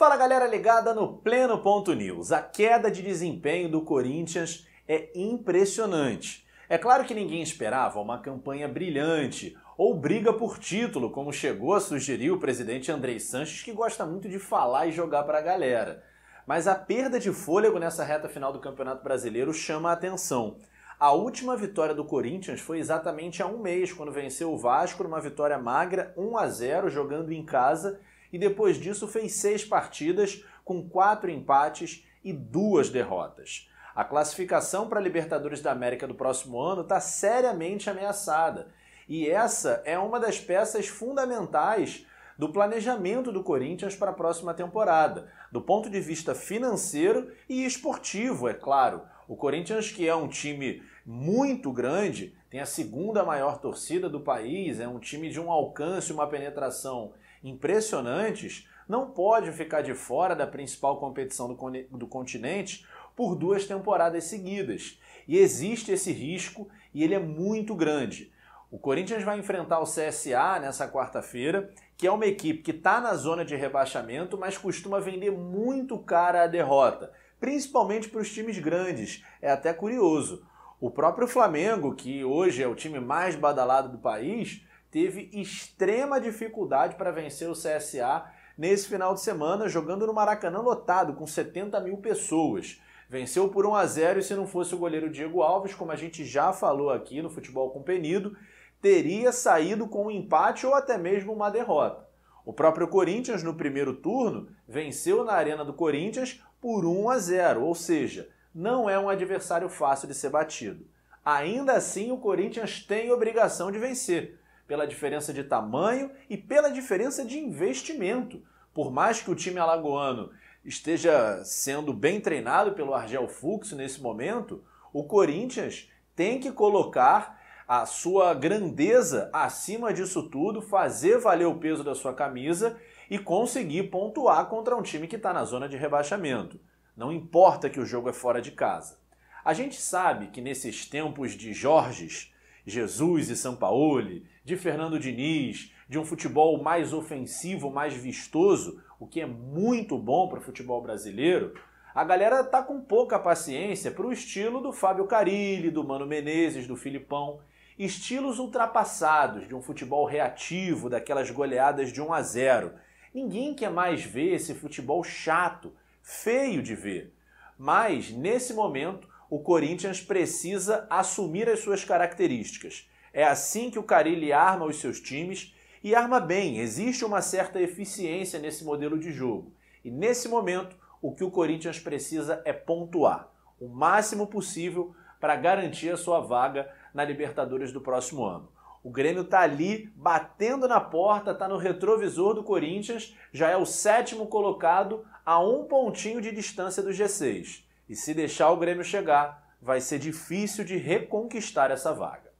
Fala galera ligada no Pleno Ponto News. A queda de desempenho do Corinthians é impressionante. É claro que ninguém esperava uma campanha brilhante ou briga por título, como chegou a sugerir o presidente Andrei Sanches, que gosta muito de falar e jogar para a galera. Mas a perda de fôlego nessa reta final do Campeonato Brasileiro chama a atenção. A última vitória do Corinthians foi exatamente há um mês, quando venceu o Vasco numa vitória magra 1 a 0 jogando em casa e depois disso fez seis partidas, com quatro empates e duas derrotas. A classificação para a Libertadores da América do próximo ano está seriamente ameaçada. E essa é uma das peças fundamentais do planejamento do Corinthians para a próxima temporada, do ponto de vista financeiro e esportivo, é claro. O Corinthians, que é um time muito grande, tem a segunda maior torcida do país, é um time de um alcance, uma penetração impressionantes, não pode ficar de fora da principal competição do, do continente por duas temporadas seguidas. E existe esse risco e ele é muito grande. O Corinthians vai enfrentar o CSA nessa quarta-feira, que é uma equipe que está na zona de rebaixamento, mas costuma vender muito cara a derrota principalmente para os times grandes. É até curioso. O próprio Flamengo, que hoje é o time mais badalado do país, teve extrema dificuldade para vencer o CSA nesse final de semana, jogando no Maracanã lotado, com 70 mil pessoas. Venceu por 1 a 0 e se não fosse o goleiro Diego Alves, como a gente já falou aqui no Futebol com Penido, teria saído com um empate ou até mesmo uma derrota. O próprio Corinthians, no primeiro turno, venceu na Arena do Corinthians por 1 a 0, ou seja, não é um adversário fácil de ser batido. Ainda assim, o Corinthians tem obrigação de vencer, pela diferença de tamanho e pela diferença de investimento. Por mais que o time alagoano esteja sendo bem treinado pelo Argel Fux nesse momento, o Corinthians tem que colocar a sua grandeza acima disso tudo, fazer valer o peso da sua camisa e conseguir pontuar contra um time que está na zona de rebaixamento. Não importa que o jogo é fora de casa. A gente sabe que nesses tempos de Jorges, Jesus e Sampaoli, de Fernando Diniz, de um futebol mais ofensivo, mais vistoso, o que é muito bom para o futebol brasileiro, a galera tá com pouca paciência para o estilo do Fábio Carilli, do Mano Menezes, do Filipão. Estilos ultrapassados de um futebol reativo, daquelas goleadas de 1 a 0 Ninguém quer mais ver esse futebol chato, feio de ver. Mas, nesse momento, o Corinthians precisa assumir as suas características. É assim que o Carilli arma os seus times e arma bem, existe uma certa eficiência nesse modelo de jogo. E nesse momento, o que o Corinthians precisa é pontuar o máximo possível para garantir a sua vaga na Libertadores do próximo ano. O Grêmio está ali batendo na porta, está no retrovisor do Corinthians, já é o sétimo colocado a um pontinho de distância do G6. E se deixar o Grêmio chegar, vai ser difícil de reconquistar essa vaga.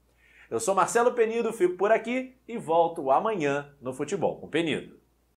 Eu sou Marcelo Penido, fico por aqui e volto amanhã no Futebol com Penido.